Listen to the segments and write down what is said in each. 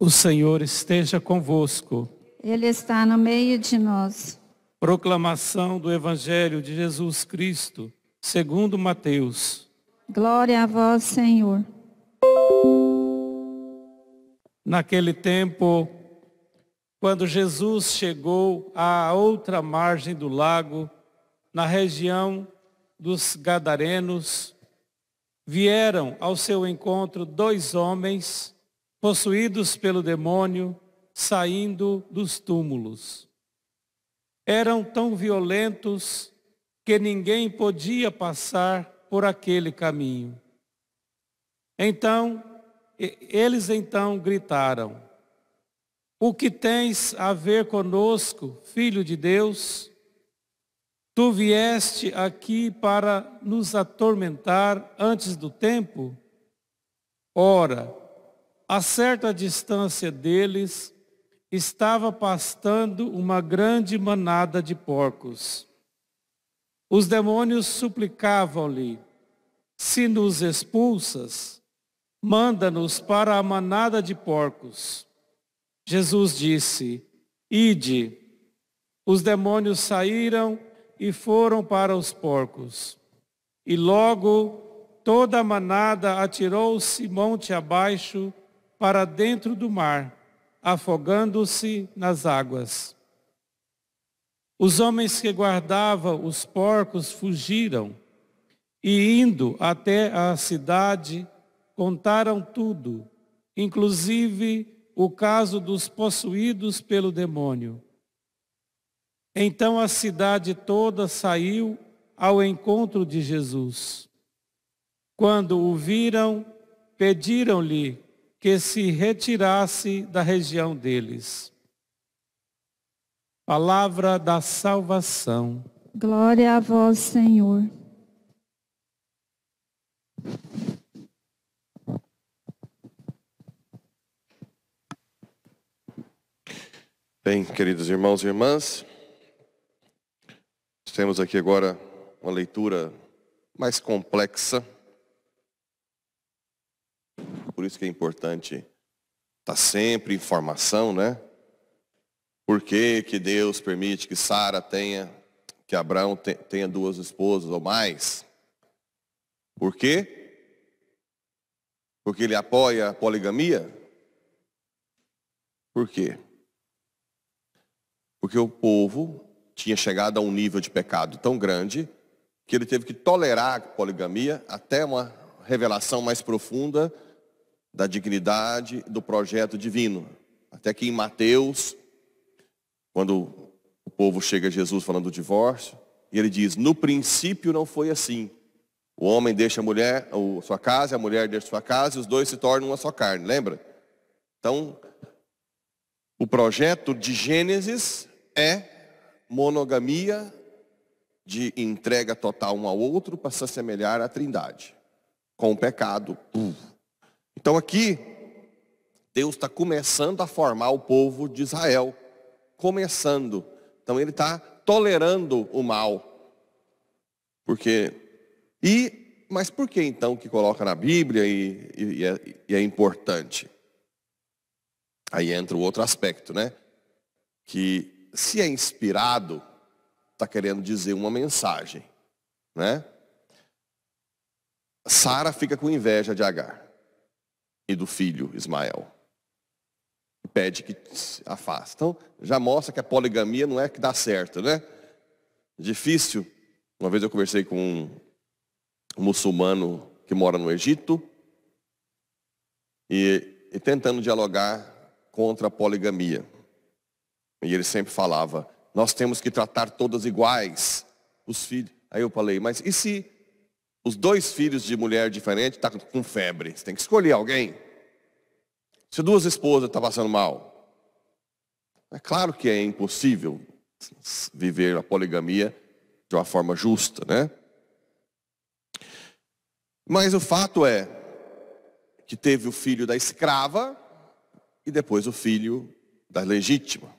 O Senhor esteja convosco. Ele está no meio de nós. Proclamação do Evangelho de Jesus Cristo, segundo Mateus. Glória a vós, Senhor. Naquele tempo, quando Jesus chegou à outra margem do lago, na região dos Gadarenos, vieram ao seu encontro dois homens possuídos pelo demônio, saindo dos túmulos. Eram tão violentos que ninguém podia passar por aquele caminho. Então, eles então gritaram: O que tens a ver conosco, filho de Deus? Tu vieste aqui para nos atormentar antes do tempo? Ora, a certa distância deles estava pastando uma grande manada de porcos os demônios suplicavam-lhe, se nos expulsas, manda-nos para a manada de porcos. Jesus disse, ide. Os demônios saíram e foram para os porcos. E logo toda a manada atirou-se monte abaixo para dentro do mar, afogando-se nas águas. Os homens que guardavam os porcos fugiram e, indo até a cidade, contaram tudo, inclusive o caso dos possuídos pelo demônio. Então a cidade toda saiu ao encontro de Jesus. Quando o viram, pediram-lhe que se retirasse da região deles. Palavra da salvação. Glória a vós, Senhor. Bem, queridos irmãos e irmãs, temos aqui agora uma leitura mais complexa. Por isso que é importante estar sempre em formação, né? Por que, que Deus permite que Sara tenha, que Abraão tenha duas esposas ou mais? Por quê? Porque ele apoia a poligamia? Por quê? Porque o povo tinha chegado a um nível de pecado tão grande que ele teve que tolerar a poligamia até uma revelação mais profunda da dignidade do projeto divino. Até que em Mateus quando o povo chega a Jesus falando do divórcio, e ele diz, no princípio não foi assim. O homem deixa a mulher, a sua casa, a mulher deixa a sua casa, e os dois se tornam uma só carne, lembra? Então, o projeto de Gênesis é monogamia de entrega total um ao outro para se assemelhar à trindade, com o pecado. Então aqui, Deus está começando a formar o povo de Israel começando. Então ele está tolerando o mal. Porque. E, mas por que então que coloca na Bíblia e, e, é, e é importante? Aí entra o outro aspecto, né? Que se é inspirado, está querendo dizer uma mensagem, né? Sara fica com inveja de Agar e do filho Ismael pede que se afaste. Então, já mostra que a poligamia não é que dá certo, né? Difícil. Uma vez eu conversei com um muçulmano que mora no Egito e, e tentando dialogar contra a poligamia. E ele sempre falava, nós temos que tratar todas iguais. Os filhos. Aí eu falei, mas e se os dois filhos de mulher diferente estão tá com febre? Você tem que escolher alguém. Se duas esposas estão tá passando mal, é claro que é impossível viver a poligamia de uma forma justa, né? Mas o fato é que teve o filho da escrava e depois o filho da legítima.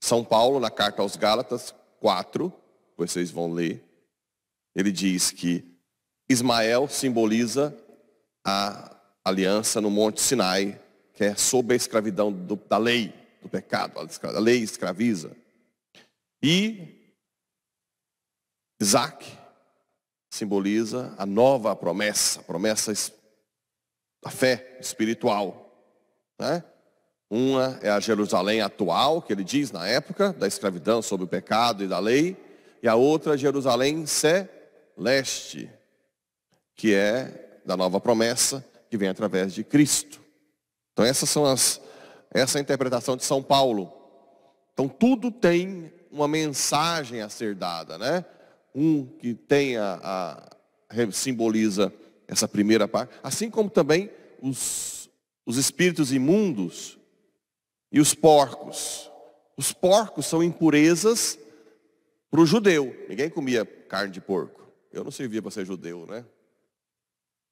São Paulo, na carta aos Gálatas 4, vocês vão ler, ele diz que Ismael simboliza a aliança no Monte Sinai que é sob a escravidão do, da lei, do pecado. A lei escraviza. E Isaac simboliza a nova promessa, a promessa da fé espiritual. Né? Uma é a Jerusalém atual, que ele diz na época, da escravidão sob o pecado e da lei, e a outra é Jerusalém celeste, que é da nova promessa que vem através de Cristo. Então essas são as essa é interpretação de São Paulo. Então tudo tem uma mensagem a ser dada, né? Um que tem a, a simboliza essa primeira parte, assim como também os, os espíritos imundos e os porcos. Os porcos são impurezas para o judeu. Ninguém comia carne de porco. Eu não servia para ser judeu, né?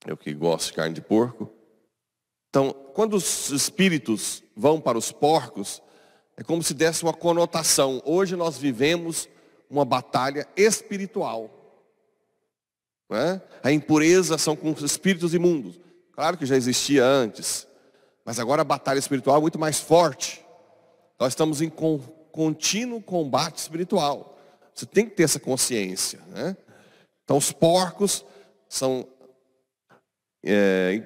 Eu que gosto de carne de porco. Então, quando os espíritos vão para os porcos, é como se desse uma conotação. Hoje nós vivemos uma batalha espiritual. É? A impureza são com os espíritos imundos. Claro que já existia antes, mas agora a batalha espiritual é muito mais forte. Nós estamos em con contínuo combate espiritual. Você tem que ter essa consciência. Né? Então os porcos são é,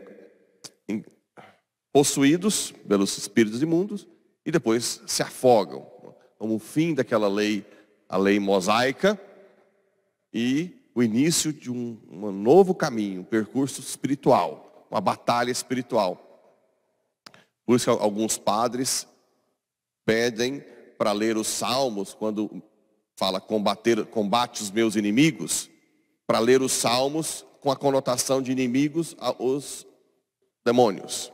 possuídos pelos espíritos imundos e depois se afogam. Como o fim daquela lei, a lei mosaica, e o início de um, um novo caminho, um percurso espiritual, uma batalha espiritual. Por isso que alguns padres pedem para ler os salmos, quando fala combater, combate os meus inimigos, para ler os salmos com a conotação de inimigos aos demônios.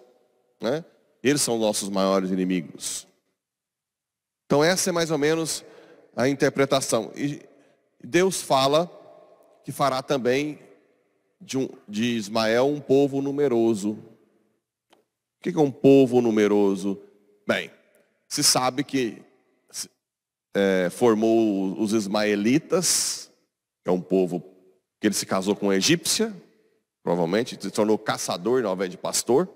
Né? Eles são nossos maiores inimigos. Então essa é mais ou menos a interpretação. E Deus fala que fará também de, um, de Ismael um povo numeroso. O que é um povo numeroso? Bem, se sabe que é, formou os ismaelitas, que é um povo que ele se casou com a egípcia, provavelmente, se tornou caçador não vez de pastor.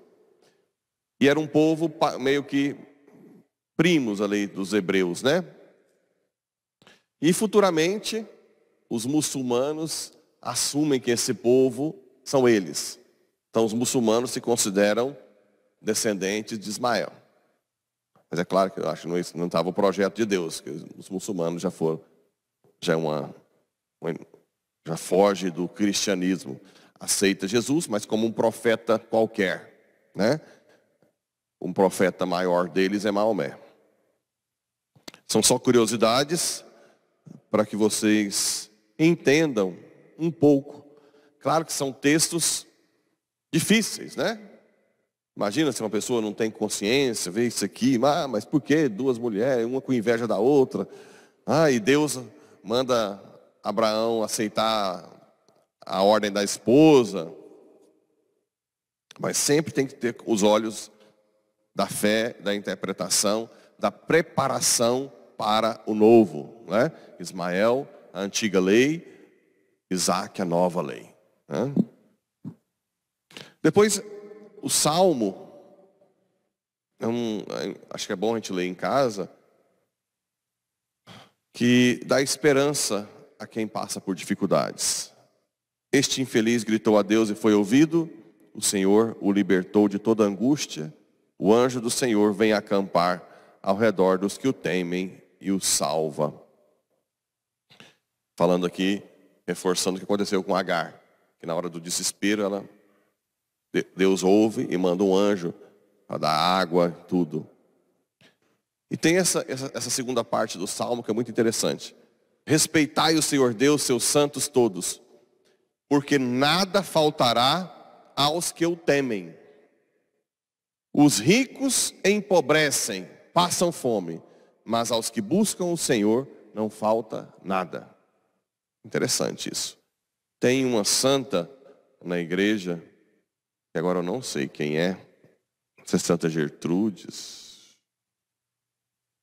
E era um povo meio que primos ali dos hebreus, né? E futuramente, os muçulmanos assumem que esse povo são eles. Então, os muçulmanos se consideram descendentes de Ismael. Mas é claro que eu acho que não é estava o projeto de Deus, que os muçulmanos já foram, já é uma, uma já foge do cristianismo. Aceita Jesus, mas como um profeta qualquer, né? um profeta maior deles é Maomé. São só curiosidades para que vocês entendam um pouco. Claro que são textos difíceis, né? Imagina se uma pessoa não tem consciência, vê isso aqui, ah, mas por que duas mulheres, uma com inveja da outra? Ah, e Deus manda Abraão aceitar a ordem da esposa. Mas sempre tem que ter os olhos da fé, da interpretação, da preparação para o novo. Né? Ismael, a antiga lei, Isaac, a nova lei. Né? Depois, o Salmo, é um, acho que é bom a gente ler em casa, que dá esperança a quem passa por dificuldades. Este infeliz gritou a Deus e foi ouvido, o Senhor o libertou de toda angústia o anjo do Senhor vem acampar ao redor dos que o temem e o salva. Falando aqui, reforçando o que aconteceu com Agar, que na hora do desespero ela Deus ouve e manda um anjo para dar água, e tudo. E tem essa, essa, essa, segunda parte do salmo que é muito interessante. Respeitai o Senhor Deus, seus santos todos, porque nada faltará aos que o temem. Os ricos empobrecem, passam fome, mas aos que buscam o Senhor não falta nada. Interessante isso. Tem uma santa na igreja, que agora eu não sei quem é, se é Santa Gertrudes,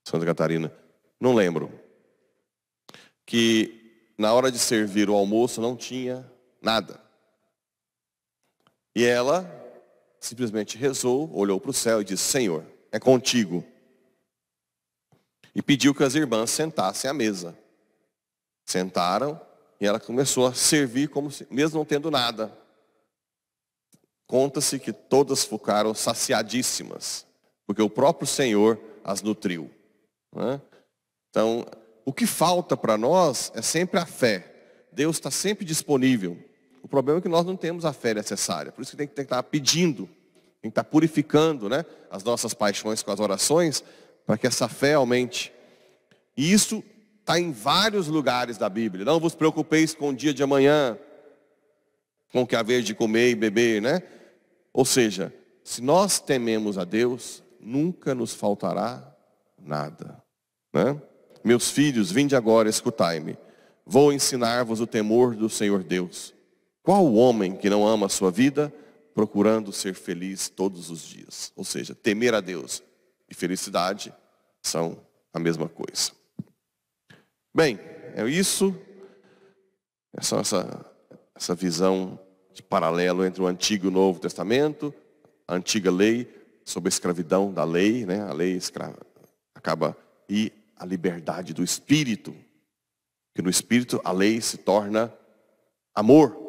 Santa Catarina, não lembro, que na hora de servir o almoço não tinha nada. E ela simplesmente rezou, olhou para o céu e disse, Senhor, é contigo. E pediu que as irmãs sentassem à mesa. Sentaram e ela começou a servir como se, mesmo não tendo nada. Conta-se que todas ficaram saciadíssimas, porque o próprio Senhor as nutriu. Né? Então, o que falta para nós é sempre a fé. Deus está sempre disponível. O problema é que nós não temos a fé necessária. Por isso que tem que, estar tá pedindo, tem que estar tá purificando né, as nossas paixões com as orações, para que essa fé aumente. E isso está em vários lugares da Bíblia. Não vos preocupeis com o dia de amanhã, com o que haver de comer e beber, né? Ou seja, se nós tememos a Deus, nunca nos faltará nada. Né? Meus filhos, vinde agora, escutai-me. Vou ensinar-vos o temor do Senhor Deus. Qual o homem que não ama a sua vida, procurando ser feliz todos os dias? Ou seja, temer a Deus e felicidade são a mesma coisa. Bem, é isso. É só essa, essa visão de paralelo entre o Antigo e o Novo Testamento, a antiga lei sobre a escravidão da lei, né? a lei escrava, acaba, e a liberdade do Espírito, que no Espírito a lei se torna amor,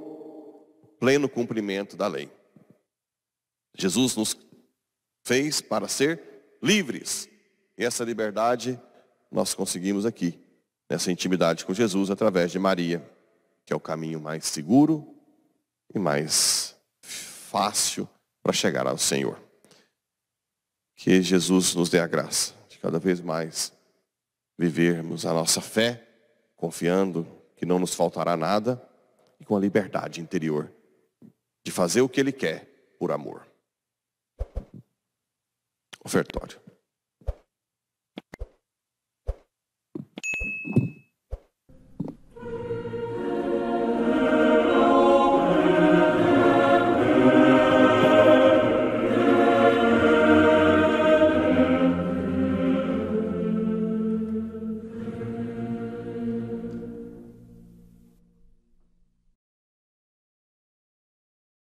pleno cumprimento da lei. Jesus nos fez para ser livres. E essa liberdade nós conseguimos aqui, nessa intimidade com Jesus, através de Maria, que é o caminho mais seguro e mais fácil para chegar ao Senhor. Que Jesus nos dê a graça de cada vez mais vivermos a nossa fé, confiando que não nos faltará nada e com a liberdade interior de fazer o que ele quer por amor. Ofertório.